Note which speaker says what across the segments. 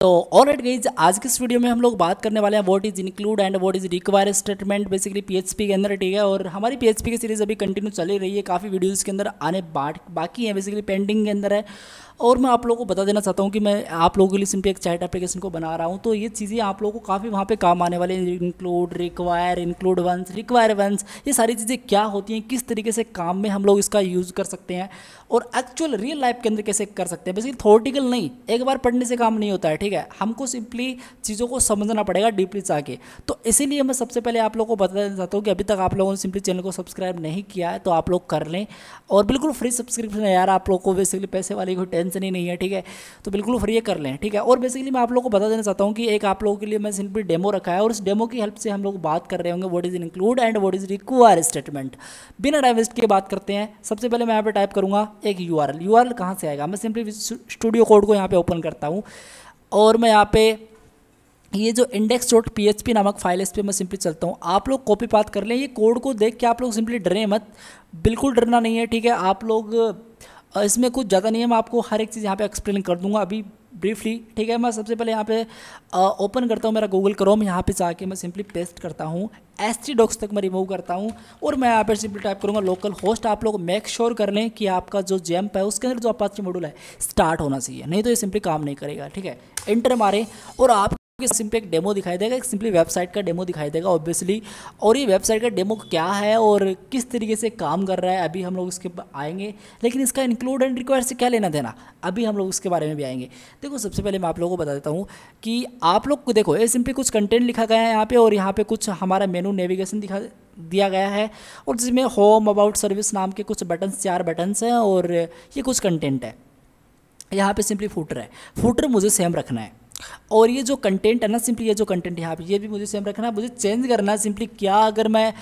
Speaker 1: तो all at guys आज के इस वीडियो में हम लोग बात करने वाले हैं what is include and what is require statement basically PHP के अंदर ठीक है और हमारी पीएचपी की सीरीज़ अभी कंटिन्यू चली रही है काफ़ी वीडियोज़ के अंदर आने बाकी हैं बेसिकली पेंडिंग के अंदर है और मैं आप लोगों को बता देना चाहता हूँ कि मैं आप लोगों के लिए सिंपली एक चैट एप्लीकेशन को बना रहा हूँ तो ये चीज़ें आप लोगों को काफ़ी वहाँ पर काम आने वाले हैं include require include once require once ये सारी चीज़ें क्या होती हैं किस तरीके से काम में हम लोग इसका यूज़ कर सकते हैं और एक्चुअल रियल लाइफ के अंदर कैसे कर सकते हैं बेसिकली थोरटिकल नहीं एक बार पढ़ने से काम नहीं होता है ठीक है हमको सिंपली चीज़ों को समझना पड़ेगा डीपली चाहिए तो इसीलिए मैं सबसे पहले आप लोगों को बता देना चाहता हूँ कि अभी तक आप लोगों ने सिंपली चैनल को सब्सक्राइब नहीं किया है तो आप लोग कर लें और बिल्कुल फ्री सब्सक्रिप्शन है यार आप लोग को बेसिकली पैसे वाली कोई टेंशन टेंशन ही नहीं है ठीक है तो बिल्कुल फ्री कर लें ठीक है और बेसिकली मैं आप लोगों को बता देना चाहता हूँ कि एक आप लोगों के लिए मैं सिंपली डेमो रखा है और उस डेमो की हेल्प से हम लोग बात कर रहे होंगे what is include and what is require statement बिना टाइम की के बात करते हैं सबसे पहले मैं यहाँ पर टाइप करूँगा एक U R L U R L कहाँ से आएगा मैं सिंपली स्टूडियो कोड को यहाँ पर ओपन करता हूँ और मैं यहाँ पे ये जो index dot P H P नामक फाइल इस पर मैं सिंपली चलता हूँ आप लोग कॉपी पाथ कर लें ये कोड को देख के आप लोग सिंपली डरें मत बिल्कुल डरना नहीं है ठीक है आप लोग इसमें कुछ ज़्यादा नहीं है मैं आपको हर एक चीज़ यहाँ पे एक्सप्लेन कर दूंगा अभी ब्रीफली ठीक है मैं सबसे पहले यहाँ पे ओपन करता हूँ मेरा गूगल क्रोम यहाँ पे जाके मैं सिंपली पेस्ट करता हूँ एस टी डॉक्स तक मैं रिमूव करता हूँ और मैं यहाँ पर सिंपली टाइप करूँगा लोकल होस्ट आप लोग मेक श्योर कर लें कि आपका जो जैम्प है उसके अंदर जो अपाची मॉड्यूल है स्टार्ट होना चाहिए नहीं तो ये सिंपली काम नहीं करेगा ठीक है इंटर मारें और आप सिंपली एक डेमो दिखाई देगा एक सिंपली वेबसाइट का डेमो दिखाई देगा ऑब्वियसली और ये वेबसाइट का डेमो क्या है और किस तरीके से काम कर रहा है अभी हम लोग इसके आएंगे लेकिन इसका इंक्लूड एंड रिक्वायर से क्या लेना देना अभी हम लोग उसके बारे में भी आएंगे देखो सबसे पहले मैं आप लोगों को बता देता हूँ कि आप लोग को देखो ये सिंपली कुछ कंटेंट लिखा गया है यहाँ पर और यहाँ पर कुछ हमारा मेनू नेविगेशन दिखा दिया गया है और जिसमें होम अबाउट सर्विस नाम के कुछ बटन्स चार बटन्स हैं और ये कुछ कंटेंट है यहाँ पे सिंपली फूटर है फूटर मुझे सेम रखना है और ये जो कंटेंट है ना सिंपली ये जो कंटेंट यहाँ पर ये भी मुझे सेम रखना है मुझे चेंज करना है सिंपली क्या अगर मैं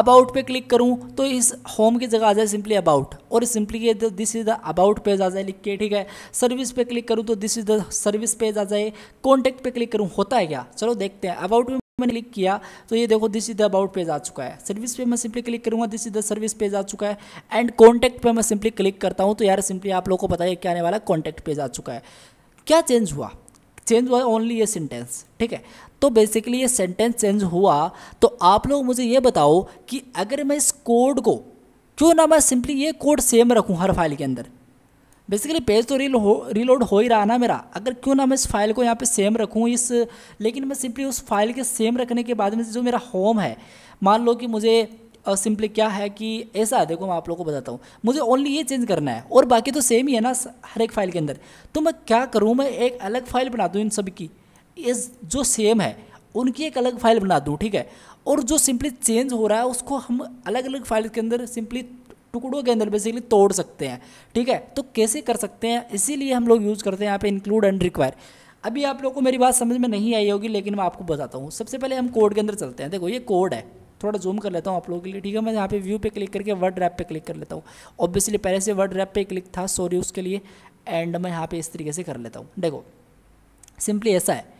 Speaker 1: अबाउट पे क्लिक करूँ तो इस होम की जगह आ जाए सिंपली अबाउट और सिंपली ये this is the about page आ जाए लिख के ठीक है सर्विस पे क्लिक करूँ तो this is the service page आ जाए कॉन्टैक्ट पे क्लिक करूँ होता है क्या चलो देखते हैं अबाउट में मैंने क्लिक किया तो ये देखो this is the about page आ चुका है सर्विस पे मैं सिंपली क्लिक करूंगा this is the service page आ चुका है एंड कॉन्टैक्ट पे मैं सिंपली क्लिक करता हूँ तो यार सिंपली आप लोगों को पता है क्या आने वाला कॉन्टैक्ट पेज आ चुका है क्या चेंज हुआ चेंज हुआ ओनली ये सेंटेंस ठीक है तो बेसिकली ये सेंटेंस चेंज हुआ तो आप लोग मुझे ये बताओ कि अगर मैं इस कोड को क्यों ना मैं सिंपली ये कोड सेम रखूँ हर फाइल के अंदर बेसिकली पेज तो रील हो रीलोड हो ही रहा ना मेरा अगर क्यों ना मैं इस फाइल को यहाँ पे सेम रखूँ इस लेकिन मैं सिंपली उस फाइल के सेम रखने के बाद में जो मेरा होम है मान लो कि मुझे सिंपली क्या है कि ऐसा है देखो मैं आप लोगों को बताता हूँ मुझे ओनली ये चेंज करना है और बाकी तो सेम ही है ना हर एक फाइल के अंदर तो मैं क्या करूँ मैं एक अलग फाइल बना दूँ इन सब की इस जो सेम है उनकी एक अलग फाइल बना दूँ ठीक है और जो सिंपली चेंज हो रहा है उसको हम अलग अलग फाइल के अंदर सिंपली टुकड़ों के अंदर बेसिकली तोड़ सकते हैं ठीक है तो कैसे कर सकते हैं इसीलिए हम लोग यूज़ करते हैं यहाँ पे इंक्लूड एंड रिक्वायर अभी आप लोगों को मेरी बात समझ में नहीं आई होगी लेकिन मैं आपको बताता हूँ सबसे पहले हम कोड के अंदर चलते हैं देखो ये कोड है थोड़ा जूम कर लेता हूँ आप लोगों के लिए ठीक है मैं यहाँ पे व्यू पे क्लिक करके वर्ड रैप पे क्लिक कर लेता हूँ ऑब्वियसली पहले से वर्ड रैप पे क्लिक था सॉरी उसके लिए एंड मैं यहाँ पे इस तरीके से कर लेता हूँ देखो सिंपली ऐसा है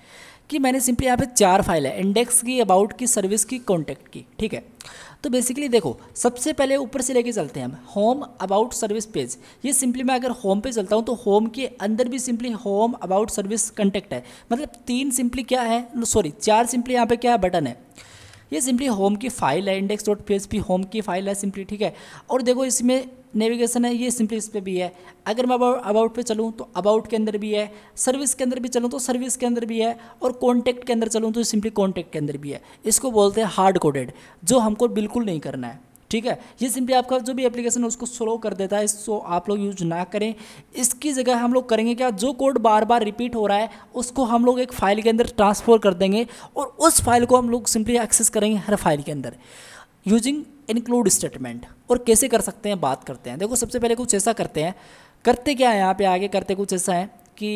Speaker 1: कि मैंने सिंपली यहाँ पे चार फाइल है इंडेक्स की अबाउट की सर्विस की कॉन्टैक्ट की ठीक है तो बेसिकली देखो सबसे पहले ऊपर से लेके चलते हैं हम होम अबाउट सर्विस पेज ये सिंपली मैं अगर होम पे चलता हूँ तो होम के अंदर भी simply home about service contact है मतलब तीन सिंपली क्या है सॉरी चार सिंपली यहाँ पे क्या है बटन है ये सिंपली होम की फाइल है इंडेक्स डॉट पी होम की फाइल है सिंपली ठीक है और देखो इसमें नेविगेशन है ये सिंपली इस पर भी है अगर मैं अबाउट पे चलूँ तो अबाउट के अंदर भी है सर्विस के अंदर भी चलूँ तो सर्विस के अंदर भी है और कॉन्टैक्ट के अंदर चलूँ तो सिंपली कॉन्टैक्ट के अंदर भी है इसको बोलते हैं हार्ड कोडेड जो हमको बिल्कुल नहीं करना है ठीक है ये सिंपली आपका जो भी एप्लीकेशन है उसको स्लो कर देता है इसको आप लोग यूज ना करें इसकी जगह हम लोग करेंगे क्या जो कोड बार बार रिपीट हो रहा है उसको हम लोग एक फाइल के अंदर ट्रांसफर कर देंगे और उस फाइल को हम लोग सिंपली एक्सेस करेंगे हर फाइल के अंदर यूजिंग इंक्लूड स्टेटमेंट और कैसे कर सकते हैं बात करते हैं देखो सबसे पहले कुछ ऐसा करते हैं करते क्या है यहाँ पे आगे करते कुछ ऐसा है कि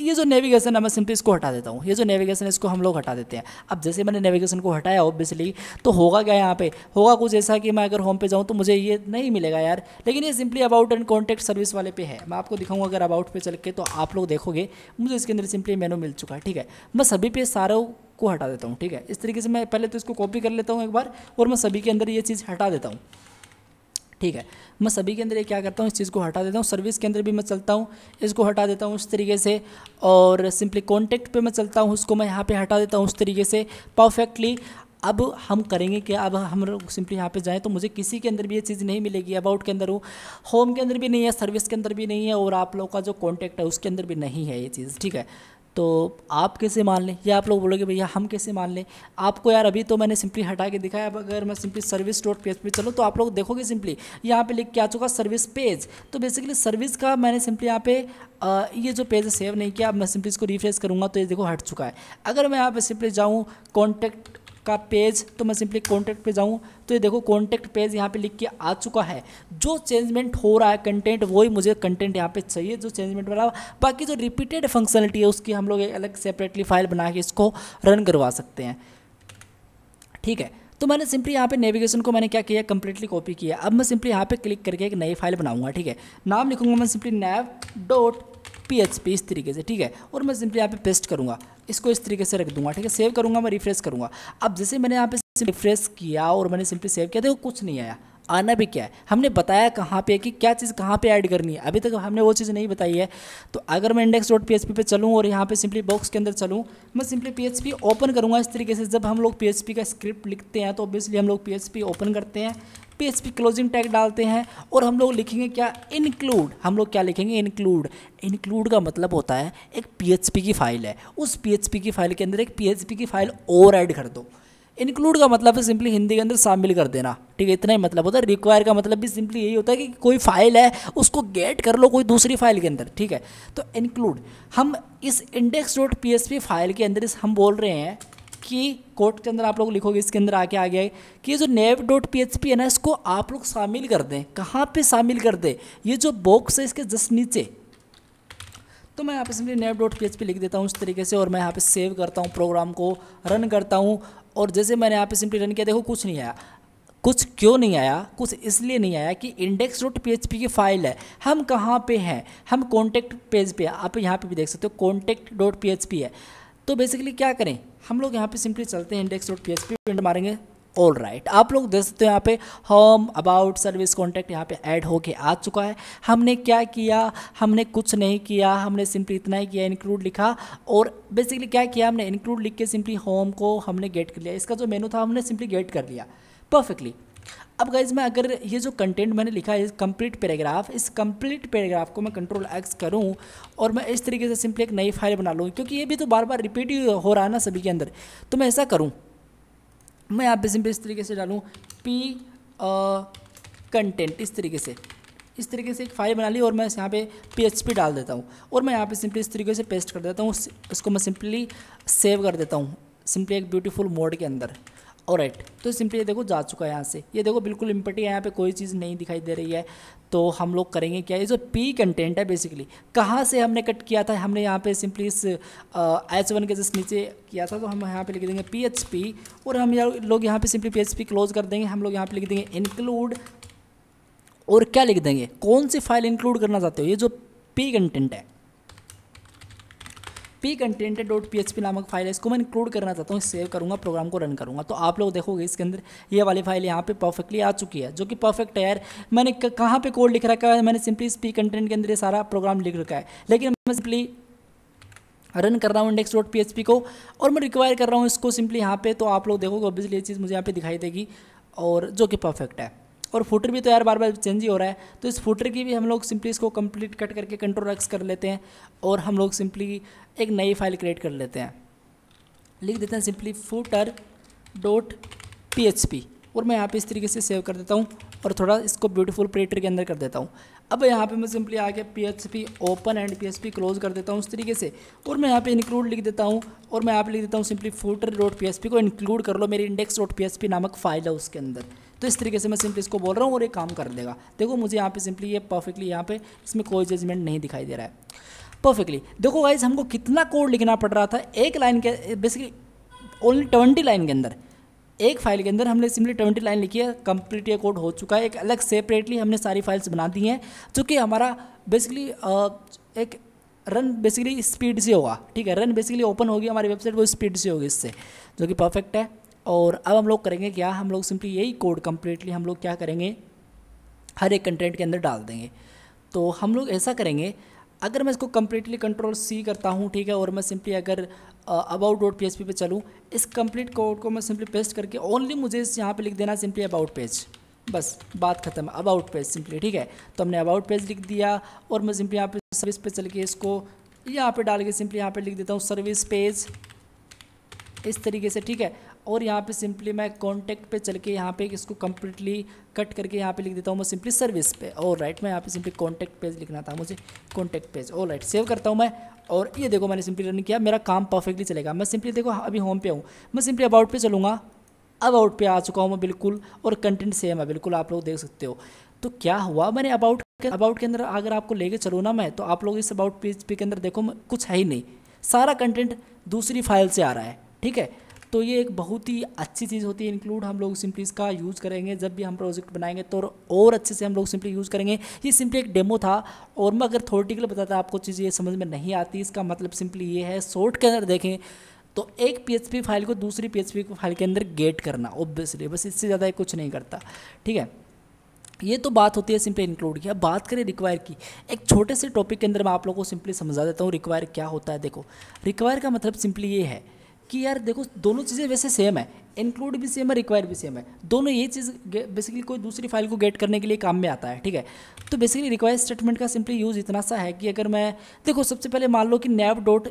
Speaker 1: ये जो नेविगेशन है मैं सिंपली इसको हटा देता हूँ ये जो नेविगेशन है इसको हम लोग हटा देते हैं अब जैसे मैंने नेविगेशन को हटाया ऑब्वियसली तो होगा क्या यहाँ पे होगा कुछ ऐसा कि मैं अगर होम पे जाऊँ तो मुझे ये नहीं मिलेगा यार लेकिन ये simply about and contact service वाले पे है मैं आपको दिखाऊँगा अगर अबाउट पे चल के तो आप लोग देखोगे मुझे इसके अंदर सिंपली मेनू मिल चुका है ठीक है मैं सभी पे सारों को हटा देता हूँ ठीक है इस तरीके से मैं पहले तो इसको कॉपी कर लेता हूँ एक बार और मैं सभी के अंदर ये चीज़ हटा देता हूँ ठीक है मैं सभी के अंदर ये क्या करता हूँ इस चीज़ को हटा देता हूँ सर्विस के अंदर भी मैं चलता हूँ इसको हटा देता हूँ उस तरीके से और सिंपली कॉन्टेक्ट पे मैं चलता हूँ उसको मैं यहाँ पे हटा देता हूँ उस तरीके से परफेक्टली अब हम करेंगे कि अब हम लोग सिंपली यहाँ पे जाएँ तो मुझे किसी के अंदर भी ये चीज़ नहीं मिलेगी अबाउट के अंदर हो होम के अंदर भी नहीं है सर्विस के अंदर भी नहीं है और आप लोग का जो कॉन्टैक्ट है उसके अंदर भी नहीं है ये चीज़ ठीक है तो आप कैसे मान लें या आप लोग बोलोगे भैया हम कैसे मान लें आपको यार अभी तो मैंने सिंपली हटा के दिखाया अब अगर मैं सिंपली सर्विस डॉट पेज पर चलूँ तो आप लोग देखोगे सिंपली यहाँ पे लिख के आ चुका सर्विस पेज तो बेसिकली सर्विस का मैंने सिंपली यहाँ पे ये जो पेज सेव नहीं किया अब मैं सिंपली इसको रिफ्रेश करूँगा तो ये देखो हट चुका है अगर मैं यहाँ पर सिंपली जाऊँ कॉन्टैक्ट का पेज तो मैं सिंपली कॉन्टैक्ट पे जाऊँ तो ये देखो कॉन्टैक्ट पेज यहाँ पे लिख के आ चुका है जो चेंजमेंट हो रहा है कंटेंट वही मुझे कंटेंट यहाँ पे चाहिए जो चेंजमेंट वाला बाकी जो रिपीटेड फंक्शनलिटी है उसकी हम लोग एक अलग सेपरेटली फाइल बना के इसको रन करवा सकते हैं ठीक है तो मैंने सिंपली यहाँ पे नेविगेशन को मैंने क्या किया कंप्लीटली कॉपी किया अब मैं सिंपली यहाँ पे क्लिक करके एक नई फाइल बनाऊंगा ठीक है नाम लिखूंगा मैं simply nav dot P H P इस तरीके से ठीक है और मैं सिंपली यहाँ पे पेस्ट करूँगा इसको इस तरीके से रख दूंगा ठीक है सेव करूँगा मैं रिफ्रेश करूँगा अब जैसे मैंने यहाँ पे रिफ्रेश किया और मैंने सिंपली सेव किया देखो कुछ नहीं आया आना भी क्या है हमने बताया कहाँ पे कि क्या चीज़ कहाँ पे ऐड करनी है अभी तक हमने वो चीज़ नहीं बताई है तो अगर मैं इंडेक्स डॉट पी पे चलूँ और यहाँ पे सिंपली बॉक्स के अंदर चलूँ मैं सिंपली पी ओपन करूँगा इस तरीके से जब हम लोग पी का स्क्रिप्ट लिखते हैं तो ऑब्वियसली हम लोग पी ओपन करते हैं एच पी क्लोजिंग टैग डालते हैं और हम लोग लिखेंगे क्या इंक्लूड हम लोग क्या लिखेंगे इंक्लूड इनक्लूड का मतलब होता है एक पी की फ़ाइल है उस पी की फ़ाइल के अंदर एक पी की फ़ाइल और ऐड कर दो इंक्लूड का मतलब है सिंपली हिंदी के अंदर शामिल कर देना ठीक है इतना ही मतलब होता है रिक्वायर का मतलब भी सिंपली यही होता है कि कोई फाइल है उसको गेट कर लो कोई दूसरी फाइल के अंदर ठीक है तो इंक्लूड हम इस इंडेक्स डॉट पी फाइल के अंदर इस हम बोल रहे हैं कि कोर्ट के अंदर आप लोग लिखोगे इसके अंदर आके आ गया है कि ये जो nav dot P H P है ना इसको आप लोग शामिल कर दें कहाँ पे शामिल कर दें ये जो बॉक्स है इसके जस्ट नीचे तो मैं यहाँ पे simply nav dot P H P लिख देता हूँ इस तरीके से और मैं यहाँ पे सेव करता हूँ प्रोग्राम को रन करता हूँ और जैसे मैंने यहाँ पे सिंपली रन किया देखो कुछ नहीं आया कुछ क्यों नहीं आया कुछ इसलिए नहीं आया कि इंडेक्स डॉट पी की फ़ाइल है हम कहाँ पे हैं हम कॉन्टेक्ट पेज पे आप यहाँ पे भी देख सकते हो कॉन्टेक्ट डॉट पी है तो बेसिकली क्या करें हम लोग यहाँ पे सिंपली चलते हैं index dot P H P print मारेंगे ऑल राइट right. आप लोग देख सकते हो यहाँ पे होम अबाउट सर्विस कॉन्टैक्ट यहाँ पे ऐड होके आ चुका है हमने क्या किया हमने कुछ नहीं किया हमने सिंपली इतना ही किया इंक्लूड लिखा और बेसिकली क्या किया हमने इंक्लूड लिख के सिंपली होम को हमने गेट कर लिया इसका जो मेनू था हमने सिंपली गेट कर लिया परफेक्टली अब गाइज मैं अगर ये जो कंटेंट मैंने लिखा है कंप्लीट पैराग्राफ इस कंप्लीट पैराग्राफ को मैं कंट्रोल एक्स करूँ और मैं इस तरीके से सिंपली एक नई फाइल बना लूँ क्योंकि ये भी तो बार बार रिपीट ही हो रहा है ना सभी के अंदर तो मैं ऐसा करूँ मैं यहाँ पे सिंपली इस तरीके से डालूँ पी कंटेंट इस तरीके से इस तरीके से एक फाइल बना ली और मैं यहाँ पे पी डाल देता हूँ और मैं यहाँ पर सिंपली इस तरीके से पेस्ट कर देता हूँ उसको मैं सिंपली सेव कर देता हूँ सिंपली एक ब्यूटीफुल मोड के अंदर और राइट तो सिंपली ये देखो जा चुका है यहाँ से ये देखो बिल्कुल इम्पटी है यहाँ पे कोई चीज़ नहीं दिखाई दे रही है तो हम लोग करेंगे क्या ये जो पी कंटेंट है बेसिकली कहाँ से हमने कट किया था हमने यहाँ पे सिंपली इस एच वन के जस्ट नीचे किया था तो हम यहाँ पे लिख देंगे पी एच पी और हम लोग यहाँ पे simply P H P close कर देंगे हम लोग यहाँ पे लिख देंगे इंक्लूड और क्या लिख देंगे कौन सी फाइल इंक्लूड करना चाहते हो ये जो पी कंटेंट है P content dot P H P नामक फाइल है इसको मैं इंक्लूड करना चाहता हूँ सेव करूँगा प्रोग्राम को रन करूँगा तो आप लोग देखोगे इसके अंदर ये वाली फाइल यहाँ पे परफेक्टली आ चुकी है जो कि परफेक्ट है यार मैंने कहाँ पे कोड लिख रखा है मैंने सिंपली इस पी कंटेंट के अंदर ये सारा प्रोग्राम लिख रखा है लेकिन मैं सिंपली रन कर रहा हूँ इंडेक्स डॉट पी को और मैं रिक्वायर कर रहा हूँ इसको सिंपली यहाँ पे तो आप लोग देखोगे ऑब्वियसली ये चीज़ मुझे यहाँ पे दिखाई देगी और जो कि परफेक्ट है और फुटर भी तो यार बार बार चेंज ही हो रहा है तो इस फुटर की भी हम लोग सिंपली इसको कंप्लीट कट करके कंट्रोल एक्स कर लेते हैं और हम लोग सिंपली एक नई फाइल क्रिएट कर लेते हैं लिख देते हैं simply footer dot P H P और मैं यहाँ पे इस तरीके से सेव कर देता हूँ और थोड़ा इसको ब्यूटीफुल प्रेटर के अंदर कर देता हूँ अब यहाँ पे मैं सिंपली आके P H P open and P H P close कर देता हूँ उस तरीके से और मैं यहाँ पे इंक्लूड लिख देता हूँ और मैं यहाँ पे लिख देता हूँ simply footer dot P H P को इंक्लूड कर लो मेरी index dot P H P नामक फाइल है उसके अंदर तो इस तरीके से मैं सिंपली इसको बोल रहा हूँ और ये काम कर देगा देखो मुझे यहाँ पे सिंपली ये परफेक्टली यहाँ पे इसमें कोई जजमेंट नहीं दिखाई दे रहा है परफेक्टली देखो वाइज हमको कितना कोड लिखना पड़ रहा था एक लाइन के बेसिकली ओनली ट्वेंटी लाइन के अंदर एक फाइल के अंदर हमने सिंपली ट्वेंटी लाइन लिखी है कंप्लीट ये कोड हो चुका है एक अलग सेपरेटली हमने सारी फाइल्स बना दी हैं जो कि हमारा बेसिकली एक रन बेसिकली स्पीड से होगा ठीक है रन बेसिकली ओपन होगी हमारी वेबसाइट वो स्पीड से होगी इससे जो कि परफेक्ट है और अब हम लोग करेंगे क्या हम लोग सिंपली यही कोड कम्प्लीटली हम लोग क्या करेंगे हर एक कंटेंट के अंदर डाल देंगे तो हम लोग ऐसा करेंगे अगर मैं इसको कम्प्लीटली कंट्रोल सी करता हूँ ठीक है और मैं सिंपली अगर अबाउट डॉट पी पी पे चलूँ इस कम्प्लीट कोड को मैं सिंपली पेस्ट करके ओनली मुझे इस यहाँ पर लिख देना सिंपली अबाउट पेज बस बात ख़त्म है अबाउट पेज सिंपली ठीक है तो हमने अबाउट पेज लिख दिया और मैं सिंपली यहाँ पे सर्विस पे चल के इसको यहाँ पे डाल के सिंपली यहाँ पे लिख देता हूँ सर्विस पेज इस तरीके से ठीक है और यहाँ पे सिंपली मैं कॉन्टैक्ट पे चल के यहाँ पे इसको कम्प्लीटली कट करके यहाँ पे लिख देता हूँ मैं सिंपली सर्विस पे और राइट मैं यहाँ पे सिंपली कॉन्टैक्ट पेज लिखना था मुझे कॉन्टैक्ट पेज और राइट सेव करता हूँ मैं और ये देखो मैंने सिंपली रन किया मेरा काम परफेक्टली चलेगा मैं सिंपली देखो हाँ, अभी होम पे हूँ मैं सिंपली अबाउट पे चलूँगा अबाउट पे आ चुका हूँ मैं बिल्कुल और कंटेंट सेम है बिल्कुल आप लोग देख सकते हो तो क्या हुआ मैंने अबाउट के अबाउट के अंदर अगर आपको लेके चलो ना मैं तो आप लोग इस अबाउट पेज पे के अंदर देखो कुछ है ही नहीं सारा कंटेंट दूसरी फाइल से आ रहा है ठीक है तो ये एक बहुत ही अच्छी चीज़ होती है इंक्लूड हम लोग सिंपली इसका यूज़ करेंगे जब भी हम प्रोजेक्ट बनाएंगे तो और अच्छे से हम लोग सिंपली यूज़ करेंगे ये सिंपली एक डेमो था और मैं अगर थोरेटिकल बताता आपको चीज़ ये समझ में नहीं आती इसका मतलब सिंपली ये है शॉर्ट के अंदर देखें तो एक पी फाइल को दूसरी पी फाइल के अंदर गेट करना ओब्वियसली बस इससे ज़्यादा कुछ नहीं करता ठीक है ये तो बात होती है सिंपली इंक्लूड की अब बात करें रिक्वायर की एक छोटे से टॉपिक के अंदर मैं आप लोगों को सिंपली समझा देता हूँ रिक्वायर क्या होता है देखो रिक्वायर का मतलब सिंपली ये है कि यार देखो दोनों चीज़ें वैसे सेम है इंक्लूड भी सेम है रिक्वायर भी सेम है दोनों ये चीज़ बेसिकली कोई दूसरी फाइल को गेट करने के लिए काम में आता है ठीक है तो बेसिकली रिक्वायर स्टेटमेंट का सिंपली यूज़ इतना सा है कि अगर मैं देखो सबसे पहले मान लो कि नैब डॉट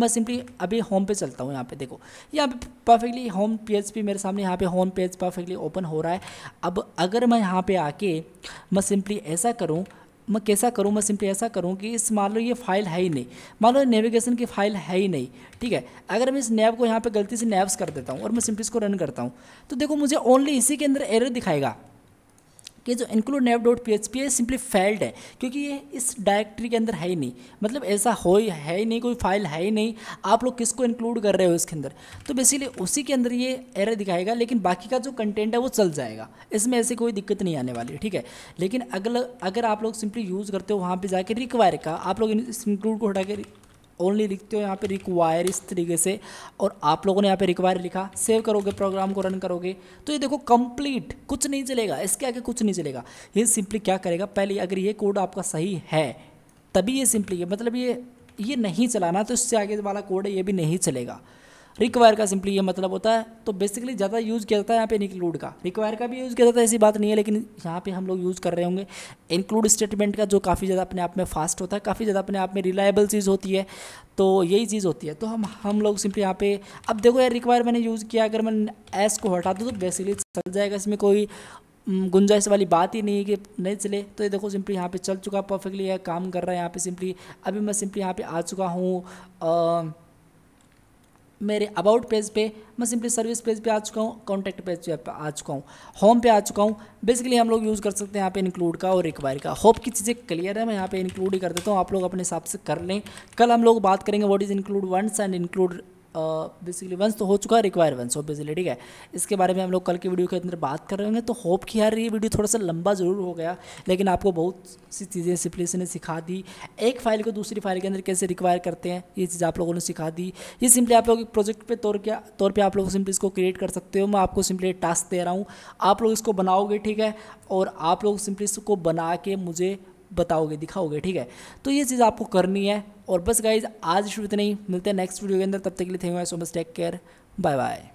Speaker 1: मैं सिंपली अभी होम पे चलता हूँ यहाँ पे देखो यहाँ पे परफेक्टली होम पेज भी मेरे सामने यहाँ पे होम पेज परफेक्टली ओपन हो रहा है अब अगर मैं यहाँ पे आके मैं सिंपली ऐसा करूँ मैं कैसा करूँ मैं सिंपली ऐसा करूँ कि इस मान लो ये फाइल है ही नहीं मान लो नेविगेशन की फाइल है ही नहीं ठीक है अगर मैं इस नैब को यहाँ पे गलती से नैब्स कर देता हूँ और मैं सिंपली इसको रन करता हूँ तो देखो मुझे ओनली इसी के अंदर एरर दिखाएगा कि जो include nav dot P H P है सिंपली फेल्ड है क्योंकि ये इस डायरेक्टरी के अंदर है ही नहीं मतलब ऐसा हो ही है ही नहीं कोई फाइल है ही नहीं आप लोग किसको इंक्लूड कर रहे हो इसके अंदर तो बेसिकली उसी के अंदर ये एर दिखाएगा लेकिन बाकी का जो कंटेंट है वो चल जाएगा इसमें ऐसी कोई दिक्कत नहीं आने वाली ठीक है लेकिन अगर अगर आप लोग सिंपली यूज़ करते हो वहाँ पर जाकर रिक्वायर का आप लोग इस इंक्लूड को हटा के ओनली लिखते हो यहाँ पे रिक्वायर इस तरीके से और आप लोगों ने यहाँ पे रिक्वायर लिखा सेव करोगे प्रोग्राम को रन करोगे तो ये देखो कंप्लीट कुछ नहीं चलेगा इसके आगे कुछ नहीं चलेगा ये सिंपली क्या करेगा पहले अगर ये कोड आपका सही है तभी ये सिंपली मतलब ये ये नहीं चलाना तो इससे आगे वाला कोड है ये भी नहीं चलेगा रिक्वायर का सिंपली ये मतलब होता है तो बेसिकली ज़्यादा यूज़ किया जाता है यहाँ पे इंक्लूड का रिक्वायर का भी यूज़ किया जाता है ऐसी बात नहीं है लेकिन यहाँ पे हम लोग यूज़ कर रहे होंगे इंक्लूड स्टेटमेंट का जो काफ़ी ज़्यादा अपने आप में फास्ट होता है काफ़ी ज़्यादा अपने आप में रिलायबल चीज़ होती है तो यही चीज़ होती है तो हम हम लोग सिंपली यहाँ पे अब देखो यार रिक्वायर मैंने यूज़ किया अगर मैं एस को हटा दूँ तो बेसिकली चल जाएगा इसमें कोई गुंजाइश वाली बात ही नहीं है कि नहीं चले तो ये देखो सिंपली यहाँ पे चल चुका परफेक्टली है काम कर रहा है यहाँ पे सिंपली अभी मैं सिंपली यहाँ पे आ चुका हूँ मेरे अबाउट पेज पे मैं सिंपली सर्विस पेज पे आ चुका हूँ कॉन्टैक्ट पेज पे आ चुका हूँ होम पे आ चुका हूँ बेसिकली हम लोग यूज़ कर सकते हैं यहाँ पे इंक्लूड का और रिक्वायर का होप की चीज़ें क्लियर है मैं यहाँ पे इंक्लूड ही कर देता हूँ आप लोग अपने हिसाब से कर लें कल हम लोग बात करेंगे what is include once and include basically once तो हो चुका है रिक्वायर वंस ऑब्वियसली ठीक है इसके बारे में हम लोग कल की वीडियो के अंदर बात कर रहे होंगे तो होप कि यार ये वीडियो थोड़ा सा लंबा ज़रूर हो गया लेकिन आपको बहुत सी चीज़ें सिंपली ने सिखा दी एक फाइल को दूसरी फाइल के अंदर कैसे रिक्वायर करते हैं ये चीज़ आप लोगों ने सिखा दी ये सिंपली आप लोग एक प्रोजेक्ट पर तौर क्या तौर पर आप लोग सिंपली इसको क्रिएट कर सकते हो मैं आपको सिंपली टास्क दे रहा हूँ आप लोग इसको बनाओगे ठीक है और आप लोग सिंपली इसको बना के मुझे बताओगे दिखाओगे ठीक है तो ये चीज़ आपको करनी है और बस गाइज आज शुरू इतना ही मिलते हैं नेक्स्ट वीडियो के अंदर तब तक के लिए thank you so much take care bye bye